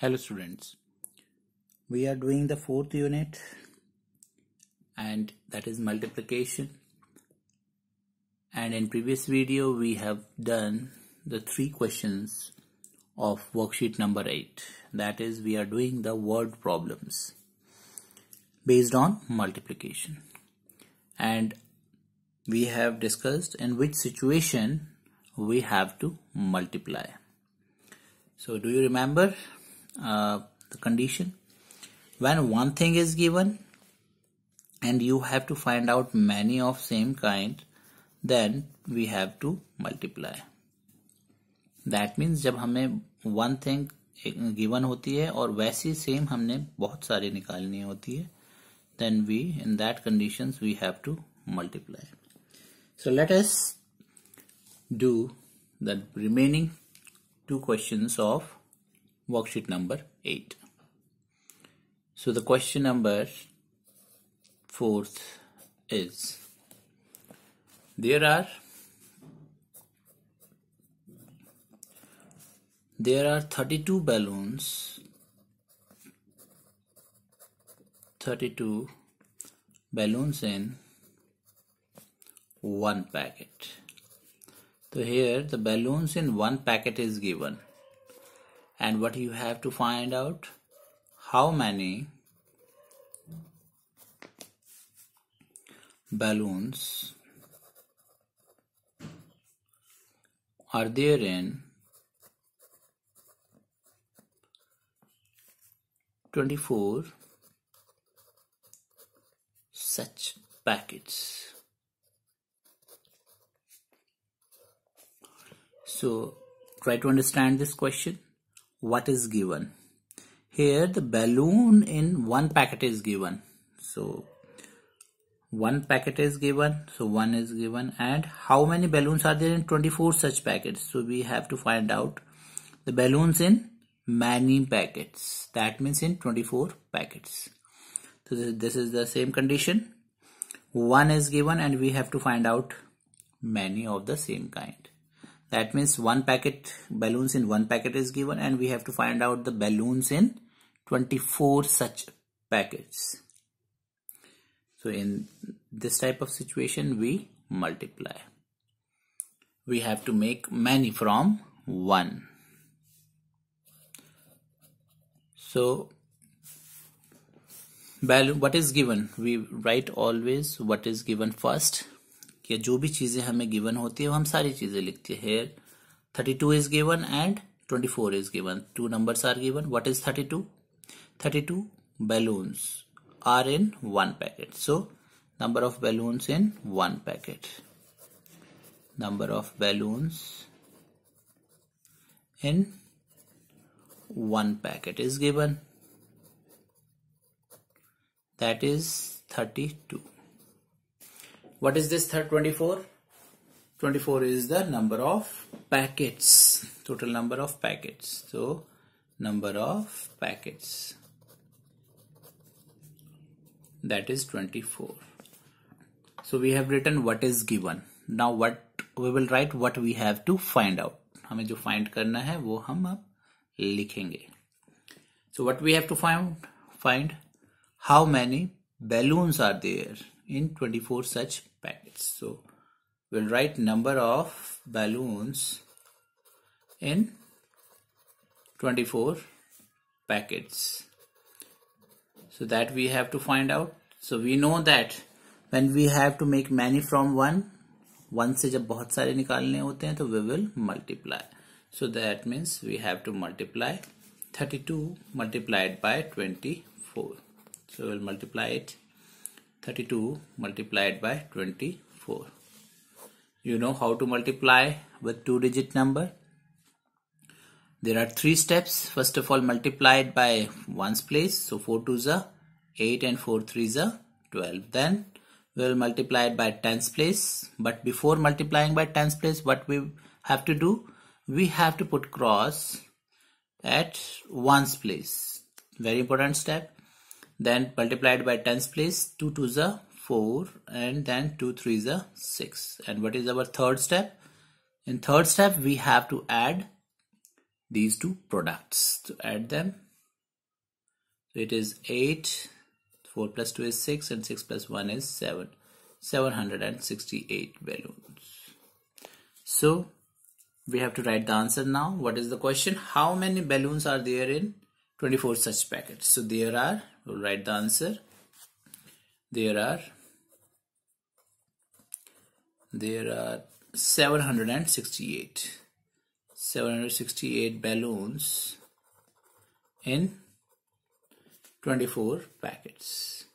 Hello students. We are doing the fourth unit and that is multiplication. And in previous video we have done the three questions of worksheet number 8. That is we are doing the word problems based on multiplication. And we have discussed in which situation we have to multiply. So do you remember uh, the condition when one thing is given and you have to find out many of same kind then we have to multiply that means जब हमें one thing given होती है और वैसी same हमने बहुत सारी निकालनी होती है then we in that conditions we have to multiply so let us do the remaining two questions of worksheet number 8. So the question number 4th is there are there are 32 balloons 32 balloons in one packet so here the balloons in one packet is given and what you have to find out how many balloons are there in 24 such packets so try to understand this question what is given here the balloon in one packet is given so one packet is given so one is given and how many balloons are there in 24 such packets so we have to find out the balloons in many packets that means in 24 packets so this is the same condition one is given and we have to find out many of the same kind that means one packet balloons in one packet is given and we have to find out the balloons in 24 such packets so in this type of situation we multiply we have to make many from one so value what is given we write always what is given first या जो भी चीज़ें हमें given होती है वो हम सारी चीज़ें लिखते हैं here thirty two is given and twenty four is given two numbers are given what is thirty two thirty two balloons are in one packet so of balloons in one packet number of balloons in one packet is given that is thirty two What is this third 24? 24 is the number of packets, total number of packets. So, number of packets. That is 24. So, we have written what is given. Now, what we will write what we have to find out. हमें जो find करना है वो हम अब लिखेंगे. So, what we have to find? Find how many balloons are there in 24 such packets so we'll write number of balloons in 24 packets so that we have to find out so we know that when we have to make many from one one se जब बहुत सारे निकालने होते हैं तो we will multiply so that means we have to multiply 32 multiplied by 24 so we'll multiply it 32 multiplied by 24. You know how to multiply with two digit number. There are three steps. First of all, multiply it by ones place. So 4 2s are 8 and 4 is are 12. Then we will multiply it by tens place. But before multiplying by tens place, what we have to do? We have to put cross at ones place. Very important step then multiplied by tens place 2 to the 4 and then 2 3 is a 6 and what is our third step in third step we have to add these two products to add them so it is 8 4 plus 2 is 6 and 6 plus 1 is 7 768 balloons so we have to write the answer now what is the question how many balloons are there in 24 such packets. So there are, we'll write the answer. There are, there are 768, 768 balloons in 24 packets.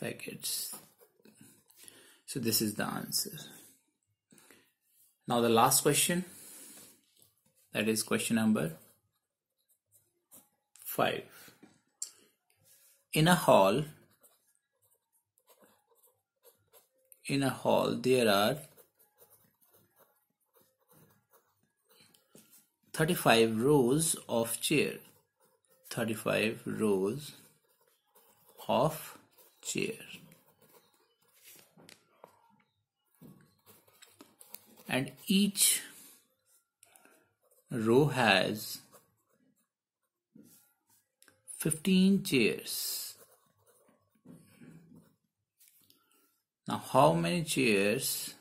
Packets. So this is the answer. Now the last question, that is question number five. In a hall, in a hall there are 35 rows of chair 35 rows of chair and each row has 15 chairs. Now how many chairs?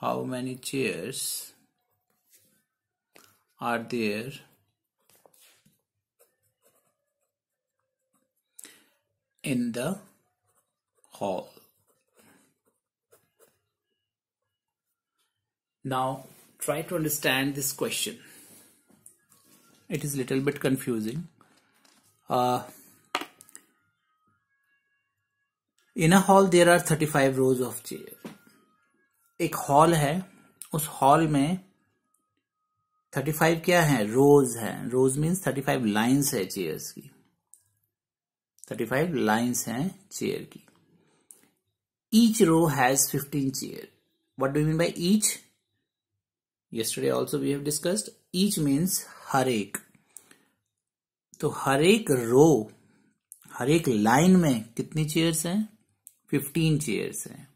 How many chairs are there? in the hall. Now try to understand this question. it is little bit confusing uh, in a hall there are 35 rows of chair ek hall hai us hall mein 35 kya hai rows hai rows means 35 lines hai chairs ki 35 lines hai chair ki each row has 15 chair what do you mean by each yesterday also we have discussed each means हर एक तो हर एक रो हर एक line में कितनी chairs हैं fifteen chairs हैं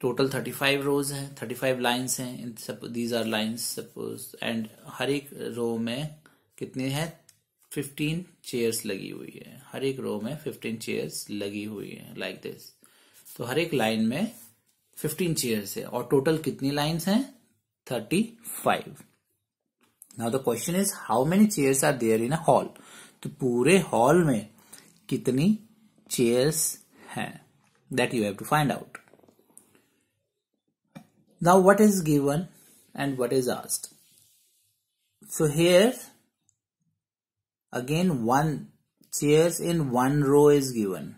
total thirty five rows हैं थर्टी फाइव लाइन्स हैं सब these are lines suppose and हर एक रो में कितनी है फिफ्टीन चेयर्स लगी हुई है हर एक रो में फिफ्टीन चेयर्स लगी हुई है लाइक like दिस तो हर एक लाइन में फिफ्टीन चेयर्स है और टोटल कितनी लाइन्स हैं thirty five Now the question is how many chairs are there in a hall? तो पूरे हॉल में कितनी चेयर्स हैं that you have to find out now what is given and what is asked so here again one chairs in one row is given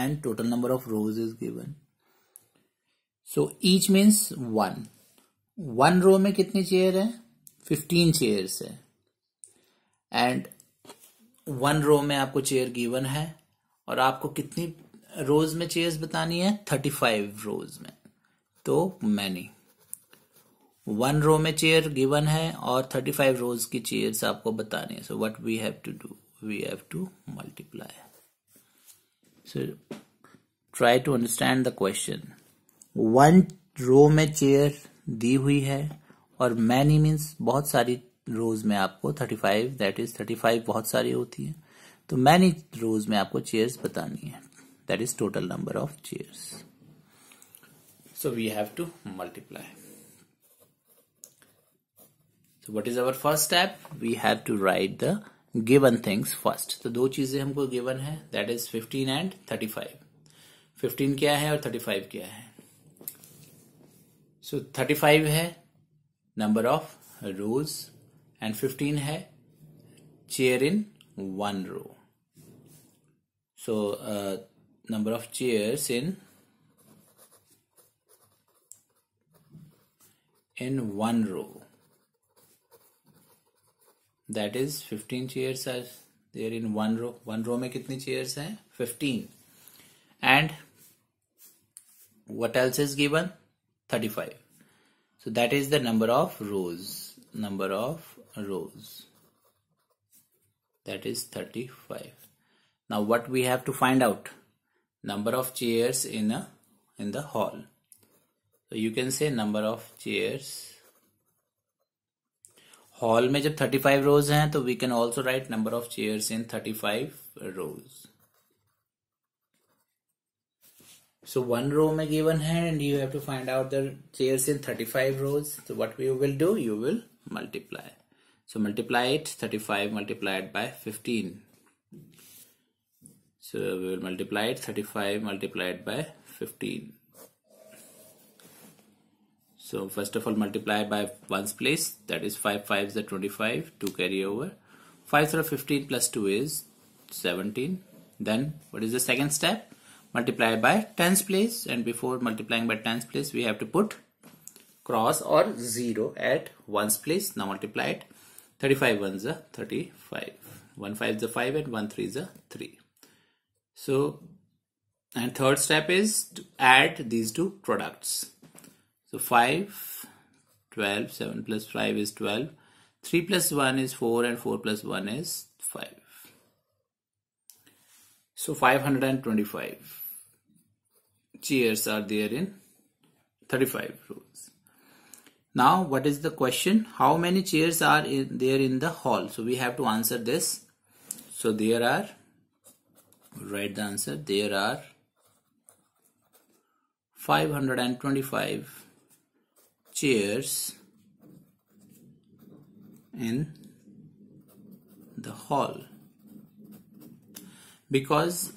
and total number of rows is given so each means one one row mein kitni chair hai fifteen chairs है and one row में आपको chair given है और आपको कितनी रोज में chairs बतानी है थर्टी फाइव रोज में तो मैनी वन रो में चेयर गिवन है और थर्टी फाइव रोज की चेयर्स आपको बतानी है so what we have to do we have to multiply so try to understand the question one row में चेयर दी हुई है और मैनी मीन्स बहुत सारी रोज में आपको thirty five that is thirty five बहुत सारी होती है तो मैनी रोज में आपको चेयर्स बतानी है that is total number of chairs so we have to multiply so what is our first step we have to write the given things first तो दो चीजें हमको गिवन है इज फिफ्टीन 15 थर्टी 35 15 क्या है और 35 क्या है सो so 35 है number of rows and 15 है chair in one row so uh, number of chairs in in one row that is 15 chairs are there in one row one row में कितनी chairs hai? 15 and what else is given 35 so that is the number of rows, number of rows. That is 35. Now what we have to find out? Number of chairs in a in the hall. So you can say number of chairs. Hall में jab 35 rows hain, so we can also write number of chairs in 35 rows. So one row may given here and you have to find out the chairs in 35 rows. So what we will do, you will multiply. So multiply it 35 multiplied by 15. So we will multiply it 35 multiplied by 15. So first of all multiply by 1's place that is 5 5 is 25 2 carry over. 5 through 15 plus 2 is 17. Then what is the second step? multiply by tens place and before multiplying by tens place we have to put cross or 0 at ones place. Now multiply it. 35 ones are 35. 1 5 is a 5 and 1 3 is a 3. So and third step is to add these two products. So 5, 12, 7 plus 5 is 12. 3 plus 1 is 4 and 4 plus 1 is 5. So 525 chairs are there in 35 rows. Now what is the question? How many chairs are in, there in the hall? So we have to answer this. So there are, write the answer, there are 525 chairs in the hall because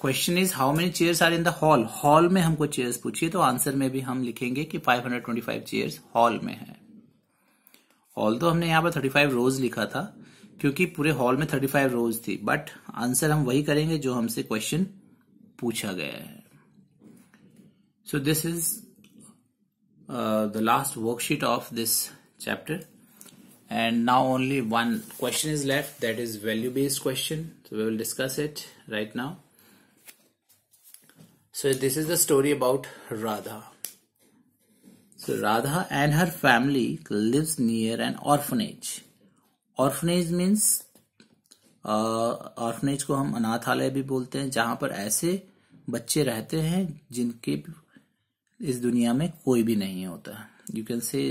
question is how many chairs are in the hall hall में हमको chairs पूछिए तो answer में भी हम लिखेंगे कि 525 chairs hall में है हॉल तो हमने यहां पर 35 रोज लिखा था क्योंकि पूरे हॉल में 35 रोज थी बट आंसर हम वही करेंगे जो हमसे क्वेश्चन पूछा गया है so this is the last worksheet of this chapter and now only one question is left that is value based question so we will discuss So this is the story about Radha. So Radha and her family lives near an orphanage. Orphanage means orphanage uh, को हम अनाथालय भी बोलते हैं जहां पर ऐसे बच्चे रहते हैं जिनके इस दुनिया में कोई भी नहीं होता यू कैन से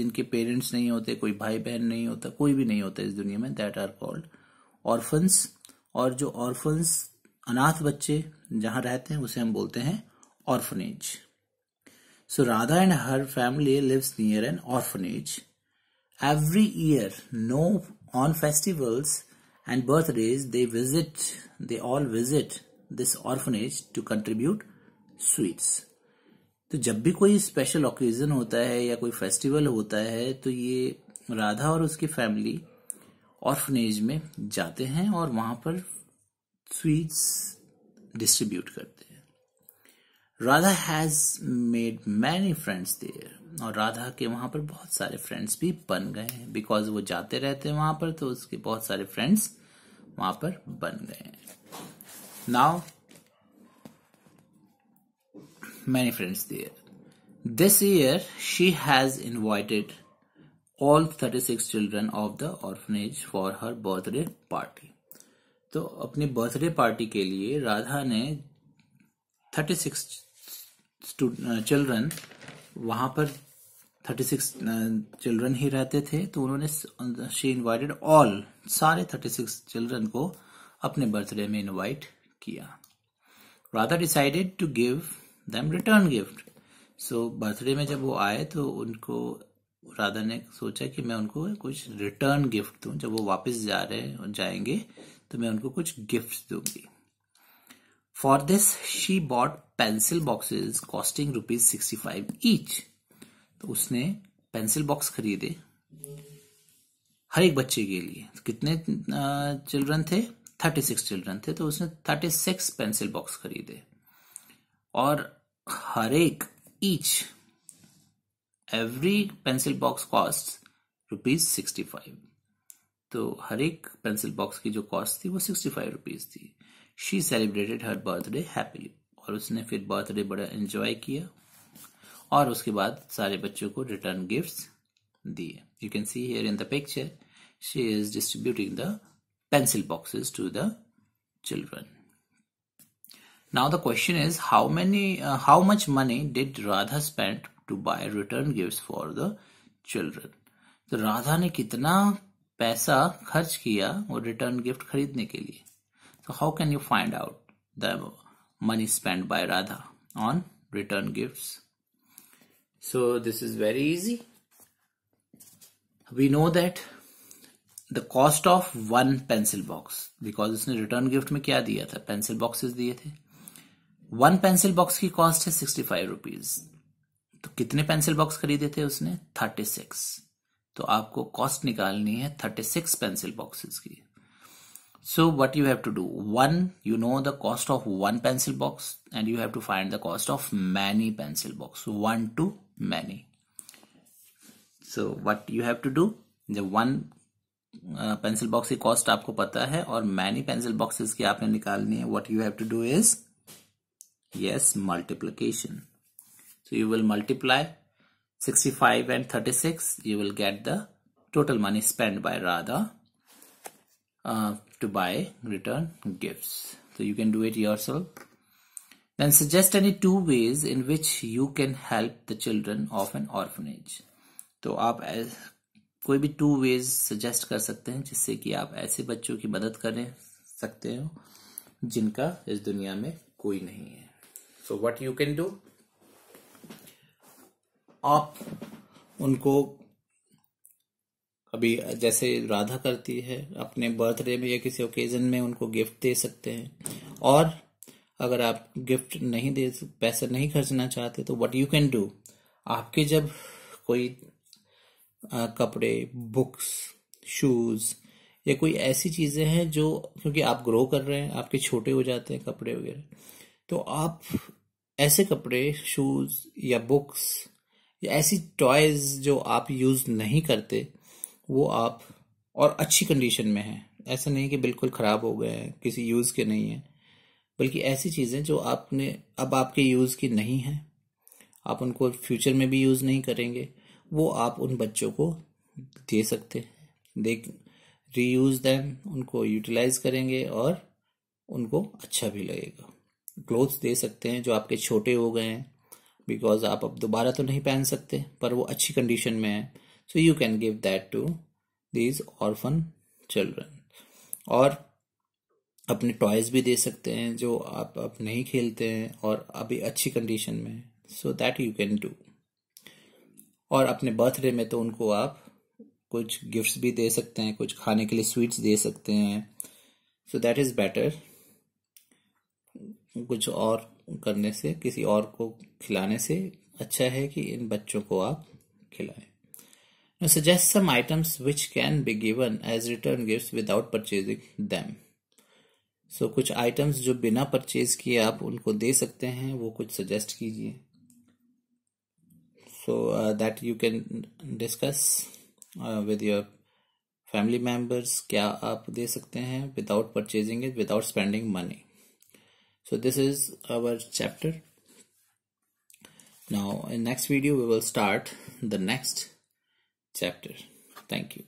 जिनके पेरेंट्स नहीं होते कोई भाई बहन नहीं होता कोई भी नहीं होता इस दुनिया में दैट आर कॉल्ड ऑर्फन्स और जो ऑर्फन्स अनाथ बच्चे जहां रहते हैं उसे हम बोलते हैं orphanage so Radha and her family lives near an orphanage every year no on festivals and birthdays they visit they all visit this orphanage to contribute sweets तो जब भी कोई स्पेशल ओकेजन होता है या कोई फेस्टिवल होता है तो ये राधा और उसकी फैमिली ऑर्फनेज में जाते हैं और वहां पर स्वीट्स डिस्ट्रीब्यूट करते हैं Radha has made many friends there और राधा के वहां पर बहुत सारे फ्रेंड्स भी बन गए हैं बिकॉज वो जाते रहते हैं वहां पर तो उसके बहुत सारे फ्रेंड्स वहां पर बन गए हैं now many friends there this year she has invited all thirty six children of the orphanage for her birthday party तो अपनी बर्थडे पार्टी के लिए राधा ने थर्टी सिक्स चिल्ड्रन वहां पर थर्टी सिक्स चिल्ड्रन ही रहते थे तो उन्होंने शी इनवाइटेड ऑल सारे थर्टी सिक्स चिल्ड्रन को अपने बर्थडे में इनवाइट किया Radha decided to give them return gift so birthday में जब वो आए तो उनको राधा ने सोचा कि मैं उनको कुछ रिटर्न गिफ्ट दूं जब वो वापस जा रहे जाएंगे तो मैं उनको कुछ गिफ्ट दूंगी for this she bought pencil boxes costing rupees sixty five each तो उसने पेंसिल बॉक्स खरीदे हर एक बच्चे के लिए तो कितने चिल्ड्रन थे थर्टी सिक्स चिल्ड्रन थे तो उसने थर्टी सिक्स पेंसिल बॉक्स खरीदे और हर एक each every pencil box cost rupees sixty five तो हर एक पेंसिल बॉक्स की जो कॉस्ट थी वो सिक्सटी फाइव रुपीज़ थी she celebrated her birthday happily और उसने फिर बर्थडे बड़ा एंजॉय किया और उसके बाद सारे बच्चों को रिटर्न गिफ्ट्स दिए you can see here in the picture she is distributing the pencil boxes to the children now the question is how many how much money did Radha spend to buy return gift for the children तो राधा ने कितना पैसा खर्च किया वो return gift खरीदने के लिए तो how can you find out the money spend by Radha on return gift so this is very easy we know that the cost of one pencil box because उसने रिटर्न गिफ्ट में क्या दिया था pencil boxes दिए थे one pencil box की cost है sixty five rupees तो कितने पेंसिल बॉक्स खरीदे थे उसने थर्टी सिक्स तो आपको कॉस्ट निकालनी है थर्टी सिक्स पेंसिल बॉक्सेस की so what you have to do one you know the cost of one pencil box and you have to find the cost of many pencil box one to many so what you have to do जब one pencil box की cost आपको पता है और many pencil boxes की आपने निकालनी है what you have to do is yes multiplication so you will multiply 65 and 36 you will get the total money spent by Radha uh, to buy return gifts so you can do it yourself then suggest any two ways in which you can help the children of an orphanage तो आप कोई भी two ways suggest कर सकते हैं जिससे कि आप ऐसे बच्चों की मदद कर सकते हो जिनका इस दुनिया में कोई नहीं है so what you can do आप उनको कभी जैसे राधा करती है अपने बर्थडे में या किसी ओकेजन में उनको गिफ्ट दे सकते हैं और अगर आप गिफ्ट नहीं दे पैसे नहीं खर्चना चाहते तो वट यू कैन डू आपके जब कोई आ, कपड़े बुक्स शूज़ या कोई ऐसी चीज़ें हैं जो क्योंकि आप ग्रो कर रहे हैं आपके छोटे हो जाते हैं कपड़े वगैरह तो आप ऐसे कपड़े शूज़ या बुक्स ऐसी टॉयज जो आप यूज नहीं करते वो आप और अच्छी कंडीशन में हैं ऐसा नहीं कि बिल्कुल ख़राब हो गए हैं किसी यूज़ के नहीं हैं बल्कि ऐसी चीज़ें जो आपने अब आपके यूज़ की नहीं हैं आप उनको फ्यूचर में भी यूज़ नहीं करेंगे वो आप उन बच्चों को दे सकते हैं दे री यूज़ दैम उनको यूटिलाइज करेंगे और उनको अच्छा भी लगेगा क्लोथ्स दे सकते हैं जो आपके छोटे हो गए हैं बिकॉज आप अब दोबारा तो नहीं पहन सकते पर वो अच्छी कंडीशन में है so you can give that to these orphan children और अपने टॉयज भी दे सकते हैं जो आप अब नहीं खेलते हैं और अभी अच्छी कंडीशन में है so that you can do और अपने बर्थडे में तो उनको आप कुछ गिफ्ट्स भी दे सकते हैं कुछ खाने के लिए स्वीट्स दे सकते हैं सो दैट इज़ बेटर कुछ और करने से किसी और को खिलाने से अच्छा है कि इन बच्चों को आप खिलाएं Now suggest some items which can be given as return gifts without purchasing सो कुछ आइटम्स जो बिना परचेज किए आप उनको दे सकते हैं वो कुछ सजेस्ट कीजिए so that you can discuss with your family members क्या आप दे सकते हैं without purchasing is without spending money so this is our chapter now in next video we will start the next chapter thank you